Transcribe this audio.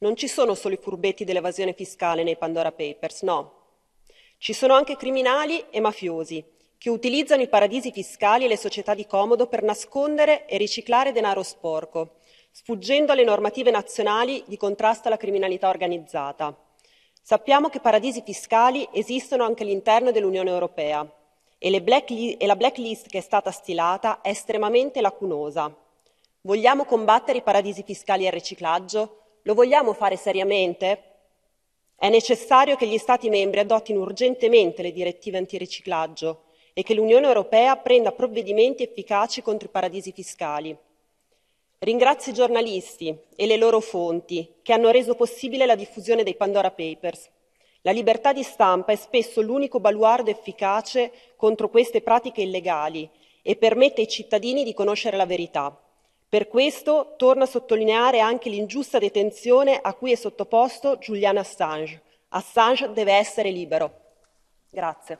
Non ci sono solo i furbetti dell'evasione fiscale nei Pandora Papers, no. Ci sono anche criminali e mafiosi che utilizzano i paradisi fiscali e le società di comodo per nascondere e riciclare denaro sporco, sfuggendo alle normative nazionali di contrasto alla criminalità organizzata. Sappiamo che paradisi fiscali esistono anche all'interno dell'Unione Europea e, black li- e la blacklist che è stata stilata è estremamente lacunosa. Vogliamo combattere i paradisi fiscali e il riciclaggio? Lo vogliamo fare seriamente? È necessario che gli Stati membri adottino urgentemente le direttive antiriciclaggio e che l'Unione Europea prenda provvedimenti efficaci contro i paradisi fiscali. Ringrazio i giornalisti e le loro fonti che hanno reso possibile la diffusione dei Pandora Papers. La libertà di stampa è spesso l'unico baluardo efficace contro queste pratiche illegali e permette ai cittadini di conoscere la verità. Per questo torno a sottolineare anche l'ingiusta detenzione a cui è sottoposto Julian Assange. Assange deve essere libero. Grazie.